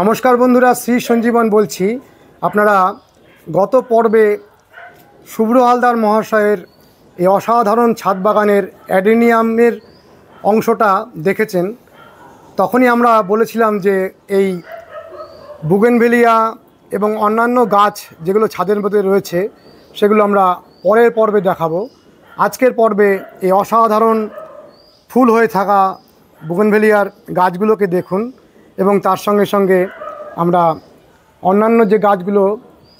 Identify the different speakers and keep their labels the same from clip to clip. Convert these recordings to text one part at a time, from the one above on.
Speaker 1: নমস্কার বন্ধুরা শ্রী সঞ্জীবন বলছি আপনারা গত পর্বে শুভ্র হালদার মহাশয়ের এই অসাধারণ ছাদ বাগানের অ্যাডেনিয়ামের অংশটা দেখেছেন তখনই আমরা বলেছিলাম যে এই বুগেনভেলিয়া এবং অন্যান্য গাছ যেগুলো ছাদের মধ্যে রয়েছে সেগুলো আমরা পরের পর্বে দেখাবো আজকের পর্বে এই অসাধারণ ফুল হয়ে থাকা বুগেনভেলিয়ার গাছগুলোকে দেখুন এবং তার সঙ্গে সঙ্গে আমরা অন্যান্য যে গাছগুলো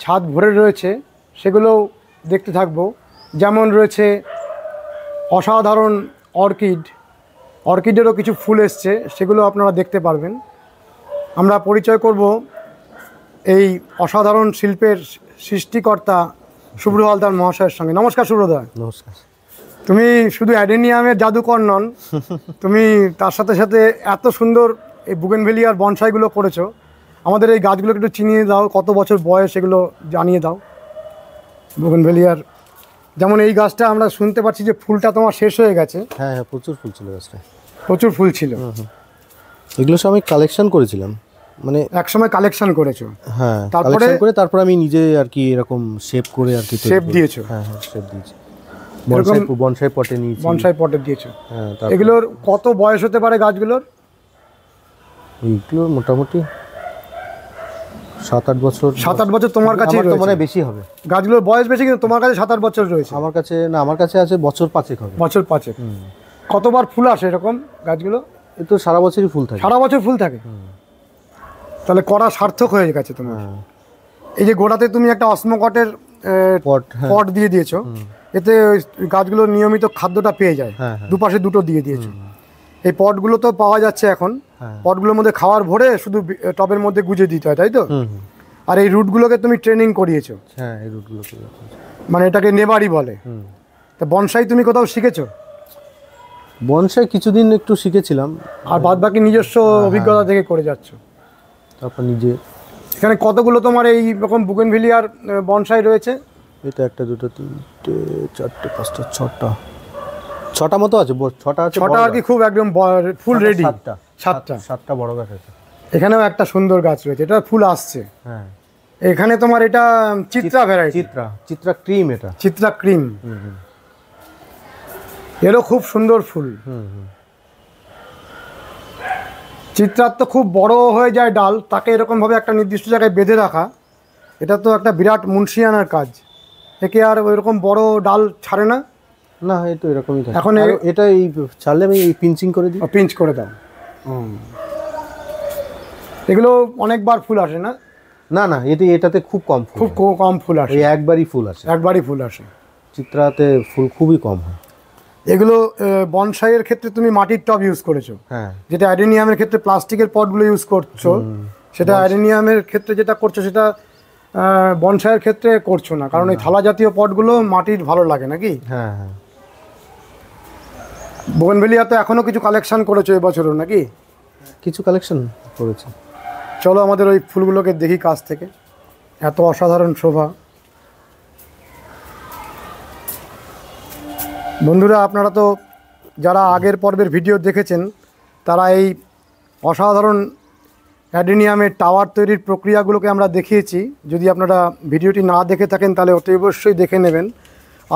Speaker 1: ছাদ ভরে রয়েছে সেগুলোও দেখতে থাকব যেমন রয়েছে অসাধারণ অর্কিড অর্কিডেরও কিছু ফুল এসছে সেগুলো আপনারা দেখতে পারবেন আমরা পরিচয় করব এই অসাধারণ শিল্পের সৃষ্টিকর্তা শুভ্র হালদার মহাশয়ের সঙ্গে নমস্কার শুভ্রদা নমস্কার তুমি শুধু অ্যাডেনিয়ামের জাদুকর নন তুমি তার সাথে সাথে এত সুন্দর এই আর বনসাইগুলো করেছো আমাদের এই গাছগুলো একটু চিনিয়ে দাও কত বছর বয়স এগুলো জানিয়ে দাও আর যেমন এই গাছটা আমরা শুনতে পাচ্ছি যে ফুলটা তোমার শেষ হয়ে গেছে হ্যাঁ হ্যাঁ প্রচুর ফুল ছিল গাছটা প্রচুর ফুল ছিল এগুলো সব আমি কালেকশন করেছিলাম মানে এক সময় কালেকশন করেছো হ্যাঁ তারপরে করে তারপর আমি নিজে আর কি এরকম শেপ করে আর কি শেপ দিয়েছো হ্যাঁ হ্যাঁ শেপ দিয়েছি বনসাই পটে নিয়েছি বনসাই পটে দিয়েছো হ্যাঁ এগুলোর কত বয়স হতে পারে গাছগুলোর এইগুলো মোটামুটি সাত আট বছর সাত আট বছর তোমার কাছে মানে বেশি হবে গাছগুলোর বয়স বেশি কিন্তু তোমার কাছে সাত আট বছর রয়েছে আমার কাছে না আমার কাছে আছে বছর পাঁচেক হবে বছর পাঁচেক কতবার ফুল আসে এরকম গাছগুলো এ তো সারা বছরই ফুল থাকে সারা বছর ফুল থাকে তাহলে করা সার্থক হয়ে গেছে তোমার হ্যাঁ। এই যে গোড়াতে তুমি একটা অসমকটের পট হ্যাঁ। পট দিয়ে দিয়েছো এতে গাছগুলো নিয়মিত খাদ্যটা পেয়ে যায় হ্যাঁ, দুপাশে দুটো দিয়ে দিয়েছো এই পটগুলো তো পাওয়া যাচ্ছে এখন হ্যাঁ। পটগুলোর মধ্যে খাওয়ার ভরে শুধু টবের মধ্যে গুজে দিতে হয় তাই তো আর এই রুটগুলোকে তুমি ট্রেনিং করিয়েছো হ্যাঁ এই রুটগুলো মানে এটাকে নেবারই বলে তা বনসাই তুমি কোথাও শিখেছো বনসাই কিছুদিন একটু শিখেছিলাম আর বাদ বাকি নিজস্ব হ্যাঁ, হ্যাঁ। অভিজ্ঞতা থেকে করে যাচ্ছ তারপর নিজে এখানে কতগুলো তোমার এই রকম ভিলিয়ার বনসাই রয়েছে এটা একটা দুটো তিনটে চারটে পাঁচটা ছটা ছটা মতো আছে ছটা ছটা আর কি খুব একদম ফুল রেডি সাতটা সাতটা সাতটা বড় গাছ আছে এখানেও একটা সুন্দর গাছ রয়েছে এটা ফুল আসছে হ্যাঁ এখানে তোমার এটা চিত্রা ভেরাই চিত্রা চিত্রা ক্রিম এটা চিত্রা ক্রিম এরও খুব সুন্দর ফুল চিত্রার তো খুব বড় হয়ে যায় ডাল তাকে এরকমভাবে একটা নির্দিষ্ট জায়গায় বেঁধে রাখা এটা তো একটা বিরাট মুন্সিয়ানার কাজ একে আর ওইরকম বড় ডাল ছাড়ে না না এই তো এরকমই থাকে এখন এটা এই চালে আমি এই পিঞ্চিং করে দিই পিঞ্চ করে দাও এগুলো অনেকবার ফুল আসে না না না এতে এটাতে খুব কম ফুল খুব কম ফুল আসে একবারই ফুল আসে একবারই ফুল আসে চিত্রাতে ফুল খুবই কম হয় এগুলো বনসাইয়ের ক্ষেত্রে তুমি মাটির টব ইউজ করেছো হ্যাঁ যেটা অ্যারেনিয়ামের ক্ষেত্রে প্লাস্টিকের পটগুলো ইউজ করছো সেটা অ্যারেনিয়ামের ক্ষেত্রে যেটা করছো সেটা বনসাইয়ের ক্ষেত্রে করছো না কারণ এই থালা জাতীয় পটগুলো মাটির ভালো লাগে নাকি হ্যাঁ হ্যাঁ বোগনবেলিয়াতে এখনও কিছু কালেকশন করেছো এবছরও নাকি কিছু কালেকশন করেছি চলো আমাদের ওই ফুলগুলোকে দেখি কাছ থেকে এত অসাধারণ শোভা বন্ধুরা আপনারা তো যারা আগের পর্বের ভিডিও দেখেছেন তারা এই অসাধারণ অ্যাডেনিয়ামের টাওয়ার তৈরির প্রক্রিয়াগুলোকে আমরা দেখিয়েছি যদি আপনারা ভিডিওটি না দেখে থাকেন তাহলে অতি অবশ্যই দেখে নেবেন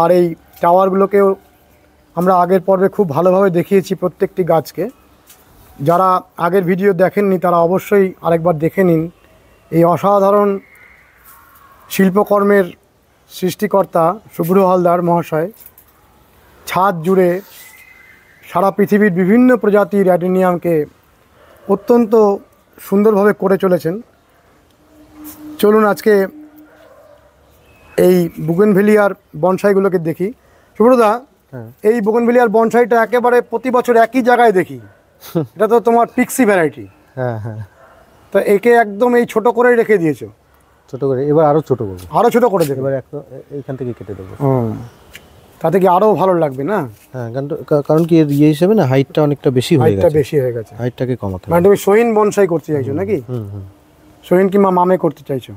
Speaker 1: আর এই টাওয়ারগুলোকেও আমরা আগের পর্বে খুব ভালোভাবে দেখিয়েছি প্রত্যেকটি গাছকে যারা আগের ভিডিও দেখেননি তারা অবশ্যই আরেকবার দেখে নিন এই অসাধারণ শিল্পকর্মের সৃষ্টিকর্তা শুভ্র হালদার মহাশয় ছাদ জুড়ে সারা পৃথিবীর বিভিন্ন প্রজাতির অ্যাডিনিয়ামকে অত্যন্ত সুন্দরভাবে করে চলেছেন চলুন আজকে এই বুগেনভেলিয়ার বনসাইগুলোকে দেখি শুভ্রদা হ্যাঁ। এই বোগনবিলিয়ার বনসাইটা একেবারে প্রতি বছর একই জায়গায় দেখি এটা তো তোমার পিক্সি ভ্যারাইটি হ্যাঁ হ্যাঁ তো একে একদম এই ছোট করেই রেখে দিয়েছো ছোট করে এবার আরো ছোট করবো আরো ছোট করে দেবো এবার একদম এইখান থেকে কেটে দেবো তাতে কি আরো ভালো লাগবে না হ্যাঁ কারণ কি এর ইয়ে হিসেবে না হাইটটা অনেকটা বেশি হয়ে গেছে হাইটটা বেশি হয়ে গেছে হাইটটাকে কমাতে মানে তুমি সোহিন বনসাই করতে চাইছো নাকি হুম হুম সোহিন কিংবা মামে করতে চাইছো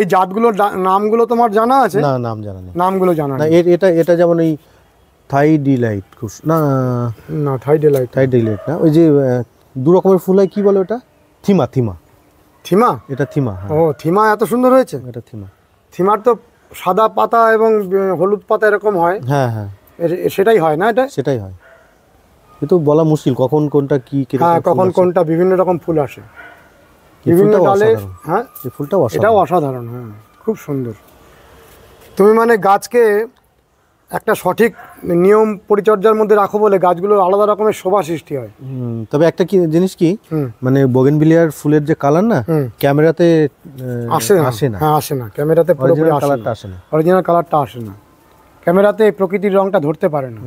Speaker 1: এই জাতগুলোর নামগুলো তোমার জানা আছে না নাম জানা নেই নামগুলো জানা না এটা এটা যেমন এই থাই ডিলাইট খুব না না থাই ডিলাইট থাই ডিলাইট না ওই যে দু রকমের ফুল হয় কি বলে ওটা থিমা থিমা থিমা এটা থিমা হ্যাঁ। ও থিমা এত সুন্দর হয়েছে এটা থিমা থিমার তো সাদা পাতা এবং হলুদ পাতা এরকম হয় হ্যাঁ হ্যাঁ সেটাই হয় না এটা সেটাই হয় কিন্তু বলা মুশকিল কখন কোনটা কি হ্যাঁ, কখন কোনটা বিভিন্ন রকম ফুল আসে বিভিন্ন ডালে হ্যাঁ ফুলটা এটাও অসাধারণ হ্যাঁ খুব সুন্দর তুমি মানে গাছকে একটা সঠিক নিয়ম পরিচর্যার মধ্যে রাখো বলে গাছগুলোর আলাদা রকমের শোভা সৃষ্টি হয় তবে একটা কি জিনিস কি মানে বিলিয়ার ফুলের যে কালার না ক্যামেরাতে আসে না আসে না হ্যাঁ আসে না ক্যামেরাতে পুরোপুরি কালারটা আসে না অরিজিনাল কালারটা আসে না ক্যামেরাতে প্রকৃতির রংটা ধরতে পারে না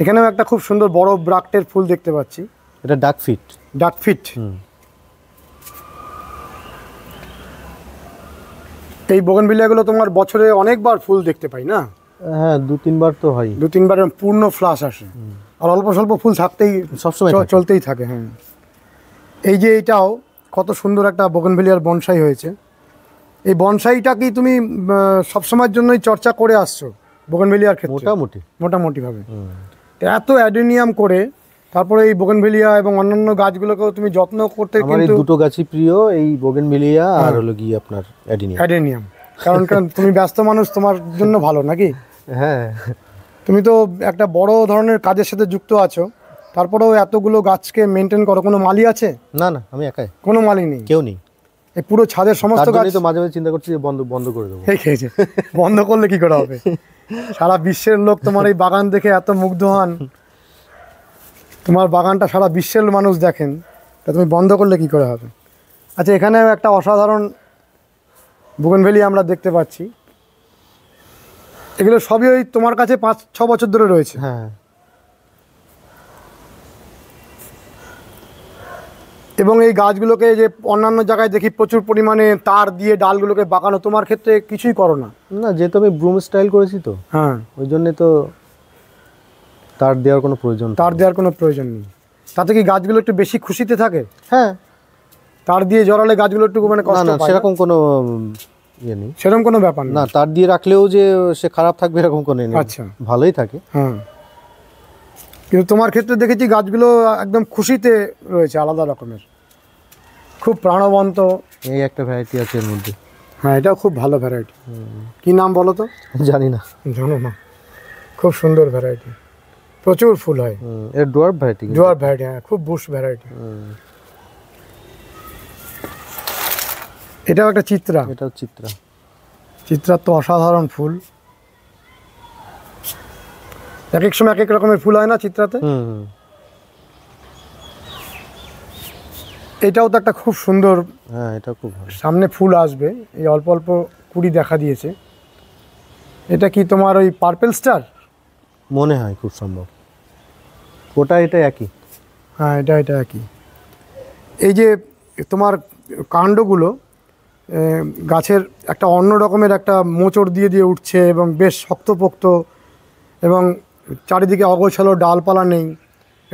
Speaker 1: এখানেও একটা খুব সুন্দর বড় ব্রাক্টের ফুল দেখতে পাচ্ছি এটা ডাক ফিট ডাক ফিট আচ্ছা, এই বোগনভিলিয়াগুলো তোমার বছরে অনেকবার ফুল দেখতে পাই না হ্যাঁ দু তিনবার তো হয় দু তিনবার পূর্ণ ফ্লাশ আসে আর অল্প স্বল্প ফুল থাকতেই সবসময় চলতেই থাকে হ্যাঁ এই যে এটাও কত সুন্দর একটা বোগনভিলিয়ার বনসাই হয়েছে এই বনসাইটা কি তুমি সবসময়ের জন্যই চর্চা করে আসছো বোগনভিলিয়ার ক্ষেত্রে মোটামুটি মোটামুটিভাবে এত অ্যাডেনিয়াম করে তারপরে এই বোগেনভেলিয়া এবং অন্যান্য গাছগুলোকেও তুমি যত্ন করতে কিন্তু দুটো গাছই প্রিয় এই বোগেনভেলিয়া আর হ্যাঁ। হলো গিয়ে আপনার অ্যাডেনিয়াম অ্যাডেনিয়াম কারণ কারণ তুমি ব্যস্ত মানুষ তোমার জন্য ভালো নাকি হ্যাঁ তুমি তো একটা বড় ধরনের কাজের সাথে যুক্ত আছো তারপরেও এতগুলো গাছকে মেনটেন করো কোনো মালি আছে না না আমি একাই কোনো মালি নেই কেউ নেই এই পুরো ছাদের সমস্ত গাছ তো মাঝে মাঝে চিন্তা করছি যে বন্ধ বন্ধ করে দেবো আছে বন্ধ করলে কি করা হবে সারা বিশ্বের লোক তোমার এই বাগান দেখে এত মুগ্ধ হন তোমার বাগানটা সারা বিশ্বের মানুষ দেখেন তা তুমি বন্ধ করলে কি করে হবে আচ্ছা এখানেও একটা অসাধারণ বুগনভেলি আমরা দেখতে পাচ্ছি এগুলো সবই ওই তোমার কাছে পাঁচ ছ বছর ধরে রয়েছে হ্যাঁ এবং এই গাছগুলোকে যে অন্যান্য জায়গায় দেখি প্রচুর পরিমাণে তার দিয়ে ডালগুলোকে বাঁকানো তোমার ক্ষেত্রে কিছুই করো না না যেহেতু আমি ব্রুম স্টাইল করেছি তো হ্যাঁ ওই জন্যে তো তার দেওয়ার কোনো প্রয়োজন তার দেওয়ার কোনো প্রয়োজন নেই তাতে কি গাছগুলো একটু বেশি খুশিতে থাকে হ্যাঁ তার দিয়ে জড়ালে গাছগুলো একটু মানে কষ্ট না সেরকম কোনো ইয়ে নেই সেরকম কোনো ব্যাপার না তার দিয়ে রাখলেও যে সে খারাপ থাকবে এরকম কোনো ইয়ে নেই আচ্ছা ভালোই থাকে হ্যাঁ কিন্তু তোমার ক্ষেত্রে দেখেছি গাছগুলো একদম খুশিতে রয়েছে আলাদা রকমের খুব প্রাণবন্ত এই একটা ভ্যারাইটি আছে এর মধ্যে হ্যাঁ এটাও খুব ভালো ভ্যারাইটি কি নাম বলো তো জানি না জানো না খুব সুন্দর ভ্যারাইটি প্রচুর ফুল হয় এর ডোয়ার ভ্যারাইটি ডোয়ার ভ্যারাইটি হ্যাঁ খুব বুশ ভ্যারাইটি এটাও একটা চিত্রা এটাও চিত্রা চিত্রা তো অসাধারণ ফুল এক এক সময় এক এক রকমের ফুল হয় না চিত্রাতে এটাও তো একটা খুব সুন্দর হ্যাঁ এটা খুব সামনে ফুল আসবে এই অল্প অল্প কুড়ি দেখা দিয়েছে এটা কি তোমার ওই পার্পেল স্টার মনে হয় খুব সম্ভব ওটা এটা একই হ্যাঁ এটা এটা একই এই যে তোমার কাণ্ডগুলো গাছের একটা অন্য রকমের একটা মোচড় দিয়ে দিয়ে উঠছে এবং বেশ শক্তপোক্ত এবং চারিদিকে অগোছালো ডালপালা নেই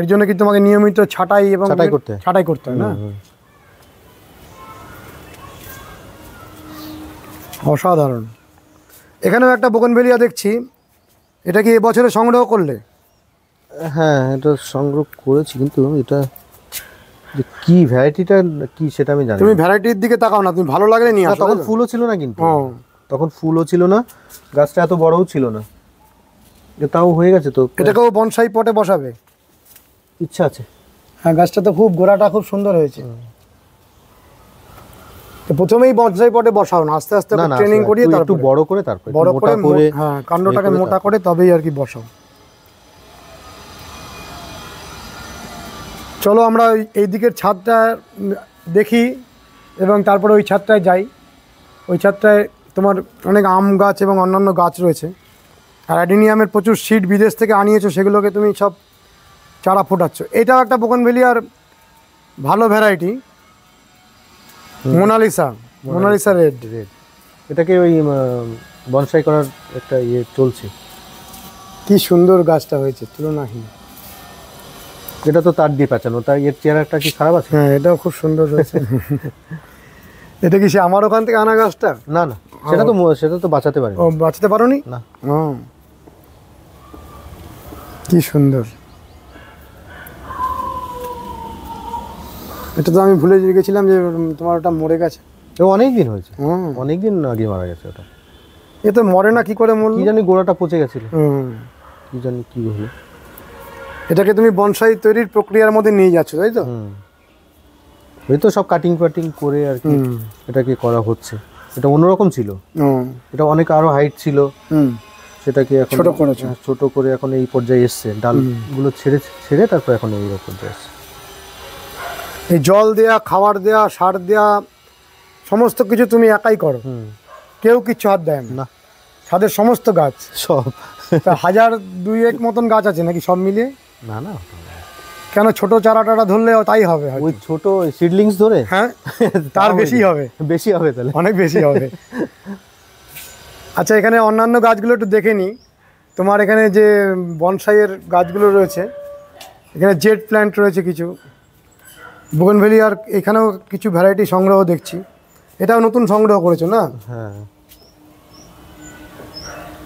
Speaker 1: এর জন্য কি তোমাকে নিয়মিত ছাটাই এবং ছাটাই করতে ছাটাই করতে হয় না অসাধারণ এখানেও একটা বোগনভেলিয়া দেখছি এটা কি এবছরে সংগ্রহ করলে হ্যাঁ এটা সংগ্রহ করেছি কিন্তু এটা যে কি ভ্যারাইটিটা কি সেটা আমি জানি তুমি ভ্যারাইটির দিকে তাকাও না তুমি ভালো লাগলে নিয়ে আসো তখন ফুলও ছিল না কিন্তু তখন ফুলও ছিল না গাছটা এত বড়ও ছিল না তাও হয়ে গেছে তো এটাকেও বনসাই পটে বসাবে ইচ্ছা আছে হ্যাঁ গাছটা তো খুব গোড়াটা খুব সুন্দর হয়েছে প্রথমেই বনসাই পটে বসাও না আস্তে আস্তে ট্রেনিং করিয়ে তারপর একটু বড় করে তারপর বড় করে হ্যাঁ কাণ্ডটাকে ইয়ে মোটা করে তবেই আর কি বসাও চলো আমরা এই দিকের ছাদটা দেখি এবং তারপরে ওই ছাদটায় যাই ওই ছাদটায় তোমার অনেক আম গাছ এবং অন্যান্য গাছ রয়েছে আর অ্যাডিনিয়ামের প্রচুর সিট বিদেশ থেকে আনিয়েছো সেগুলোকে তুমি সব চারা ফোটাচ্ছ এটা একটা আর ভালো variety Mona Lisa Mona Lisa red red এটাকে ওই বনসাই করার একটা ইয়ে চলছে কি সুন্দর গাছটা হয়েছে তুলনাহীন এটা তো তার দিয়ে পেঁচানো তাই এর চেহারাটা কি খারাপ আছে হ্যাঁ এটাও খুব সুন্দর হয়েছে এটা কি সে আমার ওখান থেকে আনা গাছটা না না সেটা তো সেটা তো বাঁচাতে পারি বাঁচাতে পারো না কি সুন্দর এটা তো আমি ভুলে গেছিলাম যে তোমার ওটা মরে গেছে অনেক দিন হয়েছে অনেক দিন আগে মারা গেছে ওটা এ তো মরে না কি করে মরলো কি জানি গোড়াটা পচে গেছিল কি জানি কি হলো এটাকে তুমি বনসাই তৈরির প্রক্রিয়ার মধ্যে নিয়ে যাচ্ছ তাই তো ওই তো সব কাটিং ফাটিং করে আর কি এটাকে করা হচ্ছে এটা অন্যরকম ছিল এটা অনেক আরো হাইট ছিল সেটাকে এখন ছোট করেছে হ্যাঁ, ছোট করে এখন এই পর্যায়ে এসছে ডালগুলো ছেড়ে ছেড়ে তারপর এখন এই পর্যায়ে এসছে এই জল দেয়া খাবার দেয়া সার দেয়া সমস্ত কিছু তুমি একাই করো কেউ কিচ্ছু হাত দেয় না সাদের সমস্ত গাছ সব হাজার দুই এক মতন গাছ আছে নাকি সব মিলিয়ে না না কেন ছোট চারা টারা ধরলে তাই হবে ওই ছোট সিডলিংস ধরে হ্যাঁ তার বেশি হবে বেশি হবে তাহলে অনেক বেশি হবে আচ্ছা এখানে অন্যান্য গাছগুলো একটু দেখে নিই তোমার এখানে যে বনসাইয়ের গাছগুলো রয়েছে এখানে জেট প্ল্যান্ট রয়েছে কিছু আর এখানেও কিছু ভ্যারাইটি সংগ্রহ দেখছি এটাও নতুন সংগ্রহ করেছো না হ্যাঁ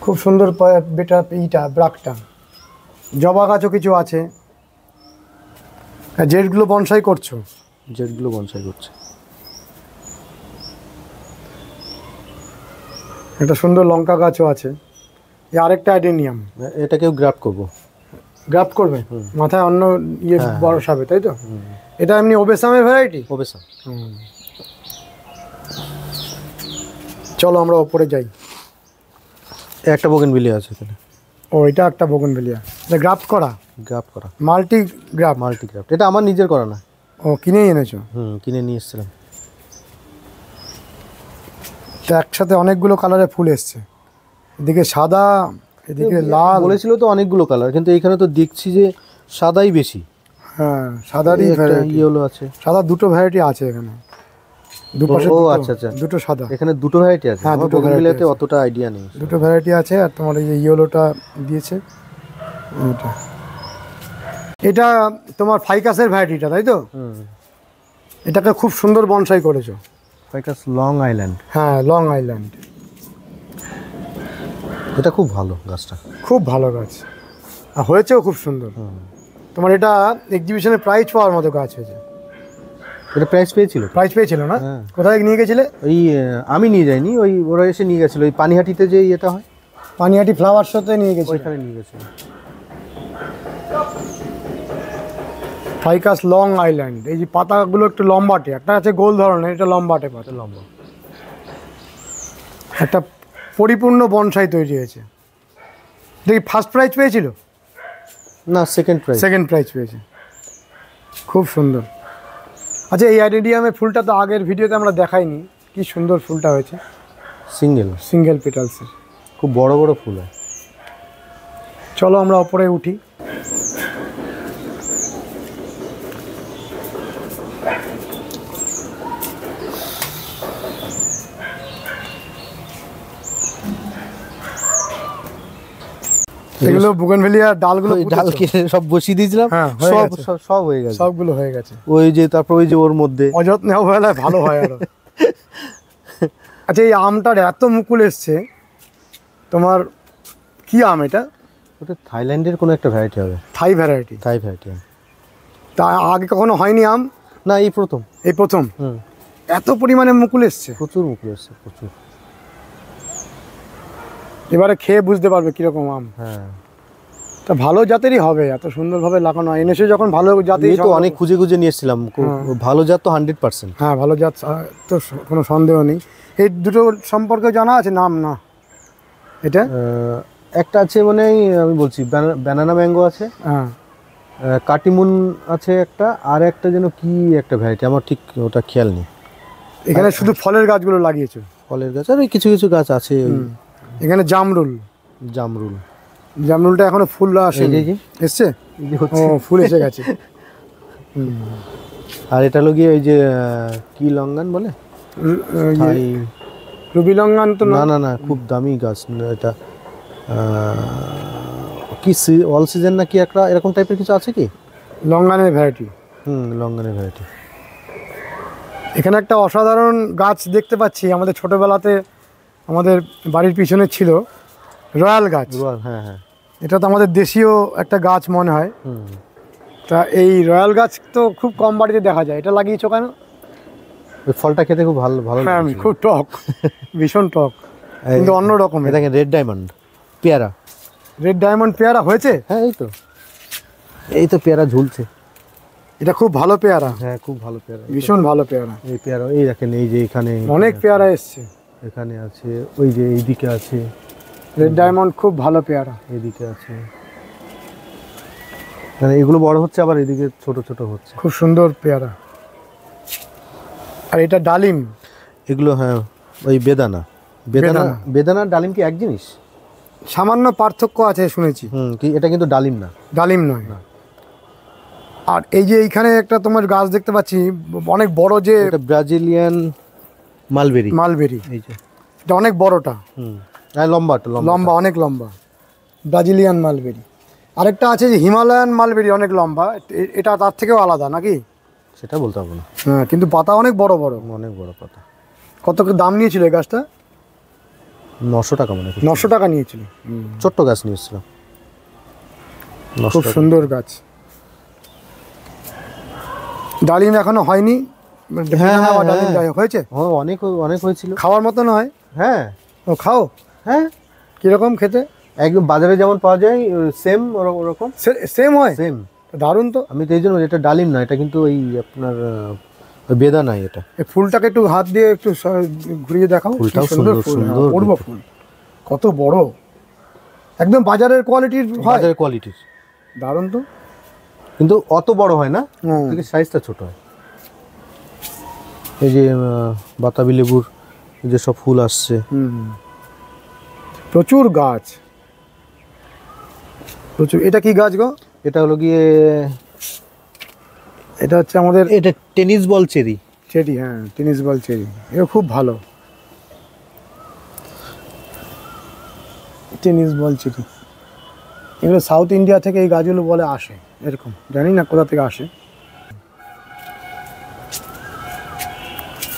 Speaker 1: খুব সুন্দর বেটা ইটা ব্রাকটা জবা গাছও কিছু আছে জেটগুলো বনসাই করছো জেটগুলো বনসাই করছে একটা সুন্দর লঙ্কা গাছও আছে আরেকটা অ্যাডেনিয়াম এটাকেও গ্রাফ করবো গ্রাফ করবে মাথায় অন্য ইয়ে হ্যাঁ। সাবে তাই তো এটা এমনি ওবেসামের ভ্যারাইটি ওবেসাম চলো আমরা ওপরে যাই একটা বগেন বিলিয়া আছে এখানে ও এটা একটা বগেন বিলিয়া এটা গ্রাফ করা গ্রাফ করা মাল্টি গ্রাফ মাল্টি গ্রাফ এটা আমার নিজের করা না ও কিনেই এনেছো হুম কিনে নিয়ে এসেছিলাম তো একসাথে অনেকগুলো কালারে ফুল এসছে এদিকে সাদা এদিকে লাল বলেছিল তো অনেকগুলো কালার কিন্তু এখানে তো দেখছি যে সাদাই বেশি হ্যাঁ সাদারই ইয়েলো আছে সাদা দুটো ভ্যারাইটি আছে এখানে ও আচ্ছা আচ্ছা দুটো সাদা এখানে দুটো ভ্যারাইটি আছে হ্যাঁ দুটো অতটা আইডিয়া নেই দুটো ভ্যারাইটি আছে আর তোমার এই যে দিয়েছে এটা এটা তোমার ফাইকাসের ভ্যারাইটিটা তাই তো এটাকে খুব সুন্দর বনসাই করেছো ফাইকাস লং আইল্যান্ড হ্যাঁ লং আইল্যান্ড এটা খুব ভালো গাছটা খুব ভালো গাছ আর হয়েছেও খুব সুন্দর তোমার এটা এক্সিবিশনে প্রাইজ পাওয়ার মতো গাছ হয়েছে এটা প্রাইজ পেয়েছিল প্রাইজ পেয়েছিল না হ্যাঁ। কোথায় নিয়ে গেছিলে ওই আমি নিয়ে যাইনি ওই ওরা এসে নিয়ে গেছিলো ওই পানিহাটিতে যে ইয়েটা হয় পানিহাটি ফ্লাওয়ার শোতে নিয়ে গেছে ওইখানে নিয়ে গেছিলো ফাইকাস লং আইল্যান্ড এই যে পাতাগুলো একটু লম্বাটে একটা আছে গোল ধরনের এটা লম্বাটে পাতা লম্বা একটা পরিপূর্ণ বনসাই তৈরি হয়েছে দেখি ফার্স্ট প্রাইজ পেয়েছিল না সেকেন্ড প্রাইজ সেকেন্ড প্রাইজ পেয়েছে খুব সুন্দর আচ্ছা এই আইডিডিয়ামের ফুলটা তো আগের ভিডিওতে আমরা দেখাইনি কি সুন্দর ফুলটা হয়েছে সিঙ্গেল সিঙ্গেল পেটালসের খুব বড় বড় ফুল হয় চলো আমরা ওপরে উঠি এগুলো বুগনভেলিয়া ডালগুলো ডালকে সব বসিয়ে দিয়েছিলাম হ্যাঁ, সব সব হয়ে গেছে সবগুলো হয়ে গেছে ওই যে তারপর ওই যে ওর মধ্যে অযত্নে অবহেলায় ভালো হয় আরো আচ্ছা এই আমটার এত মুকুল এসছে তোমার কি আম এটা ওটা থাইল্যান্ডের কোনো একটা ভ্যারাইটি হবে থাই ভ্যারাইটি থাই ভ্যারাইটি তা আগে কখনো হয়নি আম না এই প্রথম এই প্রথম এত পরিমাণে মুকুল এসছে প্রচুর মুকুল এসছে প্রচুর এবারে খেয়ে বুঝতে পারবে কীরকম আম হ্যাঁ তা ভালো জাতেরই হবে এত সুন্দরভাবে লাগানো এনেছে যখন ভালো জাতি তো অনেক খুঁজে খুঁজে নিয়ে এসেছিলাম ভালো জাত তো হান্ড্রেড পার্সেন্ট হ্যাঁ ভালো জাত তো হ্যাঁ, কোনো সন্দেহ নেই এই দুটো সম্পর্কে জানা আছে নাম না এটা একটা আছে মানে আমি বলছি ব্যানানা ম্যাঙ্গো আছে হ্যাঁ কাটিমুন আছে একটা আর একটা যেন কি একটা ভ্যারাইটি আমার ঠিক ওটা খেয়াল নেই এখানে শুধু ফলের গাছগুলো লাগিয়েছে ফলের গাছ আর কিছু কিছু গাছ আছে এখানে জামরুল জামরুল জামরুলটা এখনো ফুল আসে এসছে ও ফুল এসে গেছে আর এটা হলো গিয়ে ওই যে কি লঙ্গান বলে রুবি লঙ্গান তো না না না খুব দামি গাছ এটা কি অল সিজন না কি একটা এরকম টাইপের কিছু আছে কি লঙ্গানের ভ্যারাইটি হুম লঙ্গানের ভ্যারাইটি এখানে একটা অসাধারণ গাছ দেখতে পাচ্ছি আমাদের ছোটোবেলাতে আমাদের বাড়ির পিছনে ছিল রয়্যাল গাছ হ্যাঁ হ্যাঁ এটা তো আমাদের দেশীয় একটা গাছ মনে হয় তা এই রয়্যাল গাছ তো খুব কম বাড়িতে দেখা যায় এটা লাগিয়েছো কেন ফলটা খেতে খুব ভালো ভালো হ্যাঁ খুব টক ভীষণ টক কিন্তু অন্য রকম এটা রেড ডায়মন্ড পেয়ারা রেড ডায়মন্ড পেয়ারা হয়েছে হ্যাঁ এই তো এই তো পেয়ারা ঝুলছে এটা খুব ভালো পেয়ারা হ্যাঁ খুব ভালো পেয়ারা ভীষণ ভালো পেয়ারা এই পেয়ারা এই দেখেন এই যে এখানে অনেক পেয়ারা এসছে এখানে আছে ওই যে এইদিকে আছে রেড ডায়মন্ড খুব ভালো পেয়ারা এদিকে আছে মানে এগুলো বড় হচ্ছে আবার এদিকে ছোট ছোট হচ্ছে খুব সুন্দর পেয়ারা আর এটা ডালিম এগুলো হ্যাঁ ওই বেদানা বেদানা বেদানা ডালিম কি এক জিনিস সামান্য পার্থক্য আছে শুনেছি হুম কি এটা কিন্তু ডালিম না ডালিম নয় না আর এই যে এইখানে একটা তোমার গাছ দেখতে পাচ্ছি অনেক বড় যে ব্রাজিলিয়ান মালবেরি মালবেরি এই যে এটা অনেক বড়টা হুম হ্যাঁ, লম্বা লম্বা অনেক লম্বা ব্রাজিলিয়ান মালবেরি আরেকটা আছে যে হিমালয়ান মালবেরি অনেক লম্বা এটা তার থেকেও আলাদা নাকি সেটা বলতে পারবো না হ্যাঁ কিন্তু পাতা অনেক বড় বড় অনেক বড় পাতা কত দাম নিয়েছিল এই গাছটা নশো টাকা মনে নশো টাকা নিয়েছিল ছোট্ট গাছ নিয়েছিল খুব সুন্দর গাছ ডালিম এখনো হয়নি মানে হ্যাঁ, হ্যাঁ, হ্যাঁ। হয়েছে অনেক অনেক হয়েছিল খাওয়ার মতন হয় হ্যাঁ ও খাও হ্যাঁ কীরকম খেতে একদম বাজারে যেমন পাওয়া যায় সেম ওরকম সেম হয় সেম দারুণ তো আমি তো এই জন্য এটা ডালিম না এটা কিন্তু ওই আপনার বেদা নাই এটা ফুলটাকে একটু হাত দিয়ে একটু ঘুরিয়ে দেখাও ফুলটাও সুন্দর সুন্দর অপূর্ব ফুল কত বড় একদম বাজারের কোয়ালিটির বাজারের কোয়ালিটির দারুণ তো কিন্তু অত বড় হয় না সাইজটা ছোট হয় এই যে বাতাবি লেবুর যে সব ফুল আসছে প্রচুর গাছ প্রচুর এটা কি গাছ গো এটা হলো গিয়ে এটা হচ্ছে আমাদের এটা টেনিস বল চেরি চেরি হ্যাঁ টেনিস বল চেরি এটা খুব ভালো টেনিস বল চেরি এগুলো সাউথ ইন্ডিয়া থেকে এই গাছগুলো বলে আসে এরকম জানি না কোথা থেকে আসে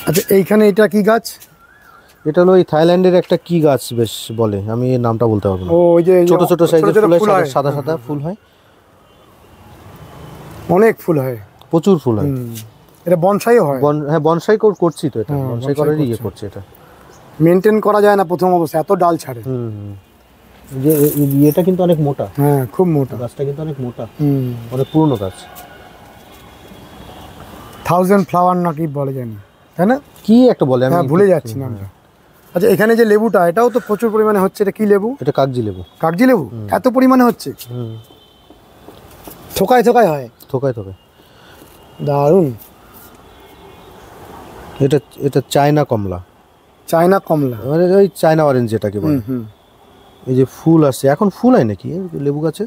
Speaker 1: আচ্ছা এইখানে এটা কি গাছ এটা হলো এই থাইল্যান্ডের একটা কি গাছ বেশ বলে আমি এর নামটা বলতে পারবো না ওই যে ছোট ছোট সাইজের ফুল হয় সাদা সাদা ফুল হয় অনেক ফুল হয় প্রচুর ফুল হয় এটা বনসাই হয় হ্যাঁ বনসাই করছি তো এটা হ্যাঁ, বনসাই করার ইয়ে করছি এটা মেনটেন করা যায় না প্রথম অবস্থায় এত ডাল ছাড়ে যে এটা কিন্তু অনেক মোটা হ্যাঁ খুব মোটা গাছটা কিন্তু অনেক মোটা অনেক পুরনো গাছ থাউজেন্ড ফ্লাওয়ার নাকি বলে জানি তাই না কি একটা বলে আমি হ্যাঁ, ভুলে যাচ্ছি না হ্যাঁ। আচ্ছা এখানে যে লেবুটা এটাও তো প্রচুর পরিমাণে হচ্ছে এটা কি লেবু এটা কাগজি লেবু কাগজি লেবু এত পরিমাণে হচ্ছে থোকায় থোকায় হয় থোকায় থোকায় দারুণ এটা এটা চায়না কমলা চায়না কমলা মানে ওই চায়না অরেঞ্জ যেটাকে বলে এই যে ফুল আছে এখন ফুল হয় নাকি লেবু গাছে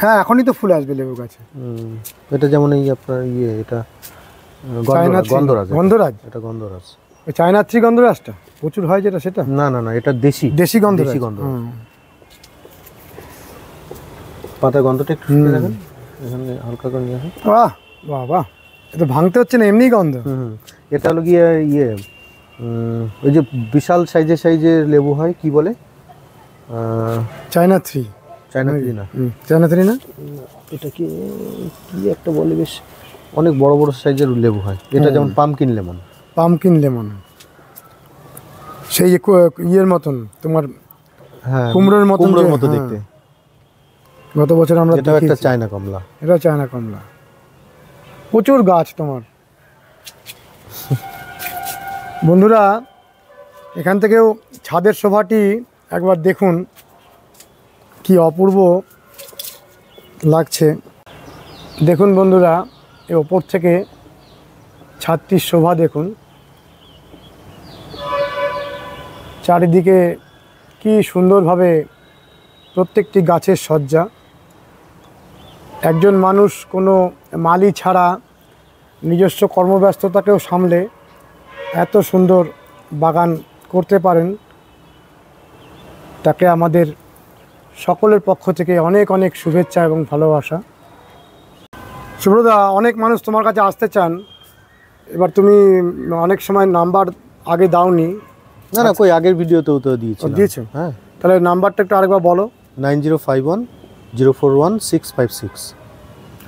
Speaker 1: হ্যাঁ এখনই তো ফুল আসবে লেবু গাছে এটা যেমন এই আপনার ইয়ে এটা চায়নার গন্ধরাজ গন্ধরাজ এটা গন্ধরাজ চায়নার থ্রি গন্ধরাজটা প্রচুর হয় যেটা সেটা না না না এটা দেশি দেশি গন্ধ দেশি গন্ধ পাতা গন্ধটা একটু এখানে হালকা করে নিয়ে বাহ বাহ বাহ এটা ভাঙতে হচ্ছে না এমনি গন্ধ এটা হলো গিয়ে ইয়ে ওই যে বিশাল সাইজে সাইজে লেবু হয় কি বলে চায়না থ্রি চায়না থ্রি না চায়না থ্রি না এটা কি কি একটা বলে বেশ অনেক বড় বড় সাইজের লেবু হয় এটা যেমন পামকিন লেমন পামকিন লেমন সেই ইয়ের মতন তোমার হ্যাঁ কুমড়োর মতন কুমড়োর মতো হ্যাঁ। দেখতে গত বছর আমরা এটা একটা চায়না কমলা এটা চায়না কমলা প্রচুর গাছ তোমার বন্ধুরা এখান থেকেও ছাদের শোভাটি একবার দেখুন কি অপূর্ব লাগছে দেখুন বন্ধুরা এ ওপর থেকে ছাত্রীর শোভা দেখুন চারিদিকে কি সুন্দরভাবে প্রত্যেকটি গাছের সজ্জা একজন মানুষ কোনো মালি ছাড়া নিজস্ব কর্মব্যস্ততাকেও সামলে এত সুন্দর বাগান করতে পারেন তাকে আমাদের সকলের পক্ষ থেকে অনেক অনেক শুভেচ্ছা এবং ভালোবাসা শুভ্রদা অনেক মানুষ তোমার কাছে আসতে চান এবার তুমি অনেক সময় নাম্বার আগে দাওনি না না কই আগের ভিডিওতেও তো দিয়েছো দিয়েছো হ্যাঁ তাহলে নাম্বারটা একটু আরেকবার বলো nine zero five one zero four one six five six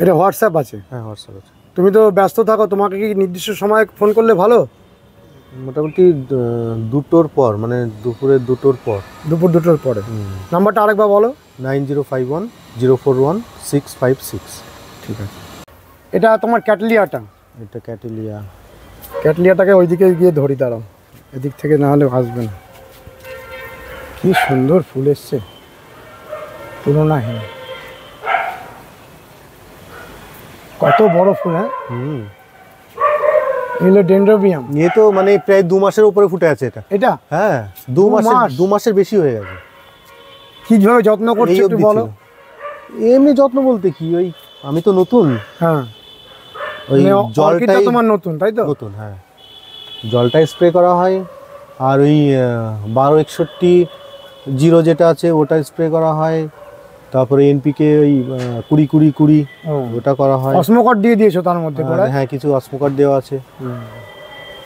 Speaker 1: এটা হোয়াটসঅ্যাপ আছে হ্যাঁ হোয়াটসঅ্যাপ আছে তুমি তো ব্যস্ত থাকো তোমাকে কি নির্দিষ্ট সময়ে ফোন করলে ভালো মোটামুটি দুটোর পর মানে দুপুরে দুটোর পর দুপুর দুটোর পরে নাম্বারটা আরেকবার বলো nine zero five one zero four one six five six ঠিক আছে এটা তোমার ক্যাটলিয়াটা এটা ক্যাটলিয়া ক্যাটলিয়াটাকে ওইদিকে গিয়ে ধরি দাঁড়াও এদিক থেকে না হলে আসবে না কি সুন্দর ফুল এসছে তুলনাহীন কত বড় ফুল হ্যাঁ হুম এগুলো ডেন্ড্রোবিয়াম এ তো মানে প্রায় দু মাসের উপরে ফুটে আছে এটা এটা হ্যাঁ দু মাসের দু মাসের বেশি হয়ে গেছে কিভাবে যত্ন করছি একটু বলো এমনি যত্ন বলতে কি ওই আমি তো নতুন হ্যাঁ ওই মানে জলটা তোমার নতুন তাই তো নতুন হ্যাঁ জলটাই স্প্রে করা হয় আর ওই বারো একষট্টি জিরো যেটা আছে ওটা স্প্রে করা হয় তারপরে এনপিকে ওই কুড়ি কুড়ি কুড়ি ওটা করা হয় অসমকট দিয়ে দিয়েছো তার মধ্যে হ্যাঁ, হ্যাঁ কিছু অসমকট দেওয়া আছে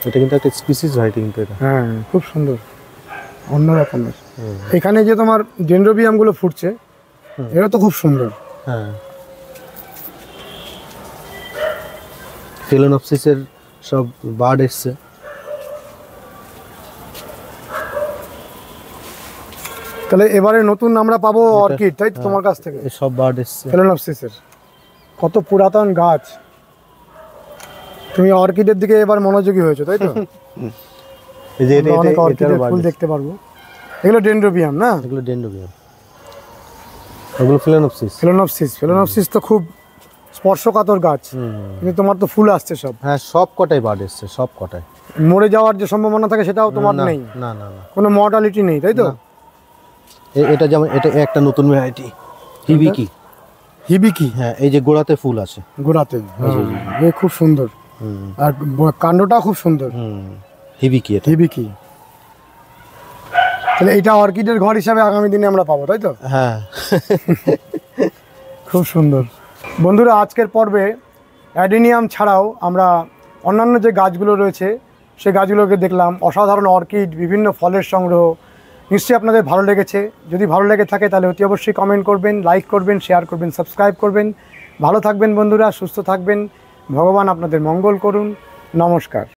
Speaker 1: এটা কিন্তু একটা স্পিসিস রাইটিং কিন্তু এটা হ্যাঁ খুব সুন্দর অন্যরকম এখানে যে তোমার ডেন্ড্রোবিয়ামগুলো ফুটছে এটা তো খুব সুন্দর হ্যাঁ ফিলোনপসিসের সব বার্ড এসছে তাহলে এবারে নতুন আমরা পাবো অর্কিড তাই হ্যাঁ, তোমার কাছ থেকে সব বার্ড এসছে ফেলোনপসিসের কত পুরাতন গাছ তুমি অর্কিডের দিকে এবার মনোযোগী হয়েছো তাই তো এই যে এটা অনেক অর্কিডের ফুল দেখতে পারবো এগুলো ডেন্ড্রোবিয়াম না এগুলো ডেন্ড্রোবিয়াম এগুলো ফিলোনপসিস ফিলোনপসিস ফিলোনপসিস তো খুব স্পর্শকাতর গাছ কিন্তু তোমার তো ফুল আসছে সব হ্যাঁ সব কটাই বাড় এসছে সব কটাই মরে যাওয়ার যে সম্ভাবনা থাকে সেটাও তোমার নেই না না না কোনো মর্টালিটি নেই তাই তো এটা যেমন এটা একটা নতুন ভ্যারাইটি হিবিকি হিবিকি হ্যাঁ এই যে গোড়াতে ফুল আছে গোড়াতে হ্যাঁ, এ খুব সুন্দর আর কাণ্ডটা খুব সুন্দর হিবিকি এটা হিবিকি তাহলে এটা অর্কিডের ঘর হিসাবে আগামী দিনে আমরা পাবো তাই তো হ্যাঁ খুব সুন্দর বন্ধুরা আজকের পর্বে অ্যাডিনিয়াম ছাড়াও আমরা অন্যান্য যে গাছগুলো রয়েছে সে গাছগুলোকে দেখলাম অসাধারণ অর্কিড বিভিন্ন ফলের সংগ্রহ নিশ্চয়ই আপনাদের ভালো লেগেছে যদি ভালো লেগে থাকে তাহলে অতি অবশ্যই কমেন্ট করবেন লাইক করবেন শেয়ার করবেন সাবস্ক্রাইব করবেন ভালো থাকবেন বন্ধুরা সুস্থ থাকবেন ভগবান আপনাদের মঙ্গল করুন নমস্কার